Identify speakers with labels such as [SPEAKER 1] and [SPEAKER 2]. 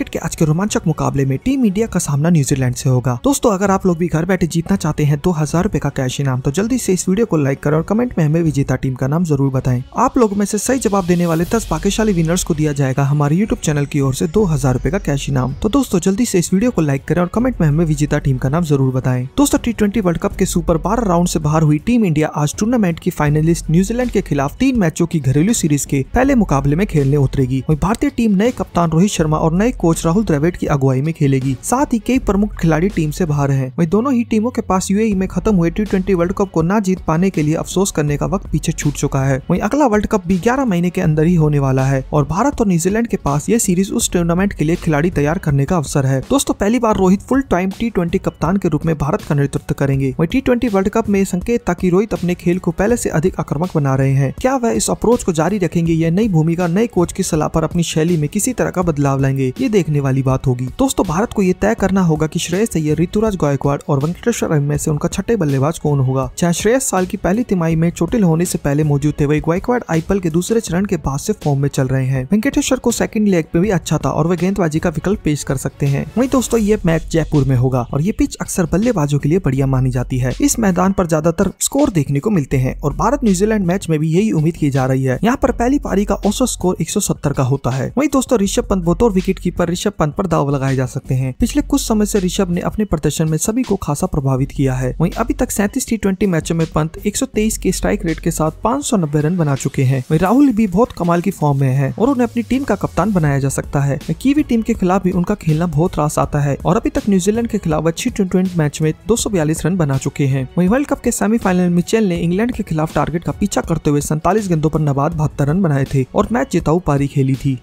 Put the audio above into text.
[SPEAKER 1] cricket के आज के रोमांचक मुकाबले में टीम इंडिया का सामना न्यूजीलैंड से होगा दोस्तों अगर आप लोग भी घर बैठे जीतना चाहते हैं दो हजार रूपए का कैश इनाम तो जल्दी से इस वीडियो को लाइक करें और कमेंट में हमें विजेता टीम का नाम जरूर बताएं आप लोगों में से सही जवाब देने वाले दस भाग्यशाली विनर्स को दिया जाएगा हमारे यूट्यूब चैनल की ओर से दो हजार रूपए का कैश इनाम तो दोस्तों जल्दी से इस वीडियो को लाइक करें और कमेंट में हमें विजेता टीम का नाम जरूर बताएं दोस्तों टी ट्वेंटी वर्ल्ड कप के सुपर बारह राउंड से बाहर हुई टीम इंडिया आज टूर्नामेंट की फाइनलिस्ट न्यूजीलैंड के खिलाफ तीन मैचों की घरेलू सीरीज के पहले मुकाबले में खेलने उतरेगी वही भारतीय टीम नए कप्तान रोहित शर्मा और नए कोच कोच राहुल द्रविड़ की अगुवाई में खेलेगी साथ ही कई प्रमुख खिलाड़ी टीम से बाहर हैं वही दोनों ही टीमों के पास यूएई में खत्म हुए टी वर्ल्ड कप को न जीत पाने के लिए अफसोस करने का वक्त पीछे छूट चुका है वही अगला वर्ल्ड कप भी ग्यारह महीने के अंदर ही होने वाला है और भारत और न्यूजीलैंड के पास ये सीरीज उस टूर्नामेंट के लिए खिलाड़ी तैयार करने का अवसर है दोस्तों पहली बार रोहित फुल टाइम टी कप्तान के रूप में भारत का नेतृत्व करेंगे वही टी वर्ल्ड कप में संकेत था की रोहित अपने खेल को पहले ऐसी अधिक आक्रमक बना रहे हैं क्या वह इस अप्रोच को जारी रखेंगे या नई भूमिका नए कोच की सलाह पर अपनी शैली में किसी तरह का बदलाव लाएंगे ये देखने वाली बात होगी दोस्तों भारत को ये तय करना होगा की श्रेयस अय्यर ऋतुराज गायकवाड़ और वेंकटेश्वर अयर में से उनका छठे बल्लेबाज कौन होगा चाहे श्रेयस साल की पहली तिमाही में चोटिल होने से पहले मौजूद थे वही गायकवाड़ आईपीएल के दूसरे चरण के बाद से फॉर्म में चल रहे हैं वेंकटेश्वर को सेकंड लेग पे भी अच्छा था और वे गेंदबाजी का विकल्प पेश कर सकते हैं वही दोस्तों ये मैच जयपुर में होगा और ये पिच अक्सर बल्लेबाजों के लिए बढ़िया मानी जाती है इस मैदान पर ज्यादातर स्कोर देखने को मिलते हैं और भारत न्यूजीलैंड मैच में भी यही उम्मीद की जा रही है यहाँ पर पहली पारी का औसत स्कोर एक का होता है वही दोस्तों ऋषभ पंत बतौर विकेट कीपर ऋषभ पंत पर दाव लगाए जा सकते हैं पिछले कुछ समय से ऋषभ ने अपने प्रदर्शन में सभी को खासा प्रभावित किया है वहीं अभी तक सैंतीस टी मैचों में पंत 123 के स्ट्राइक रेट के साथ 590 रन बना चुके हैं वही राहुल भी बहुत कमाल की फॉर्म में है और उन्हें अपनी टीम का कप्तान बनाया जा सकता है कीवी टीम के खिलाफ भी उनका खेलना बहुत रास आता है और अभी तक न्यूजीलैंड के खिलाफ अच्छी टी मैच में दो रन बना चुके हैं वही वर्ल्ड कप के सेमीफाइनल में चेल ने इंग्लैंड के खिलाफ टारगेट का पीछा करते हुए सैतालीस गेंदों पर नबाद बहत्तर रन बनाए थे और मैच जिताऊ पारी खेली थी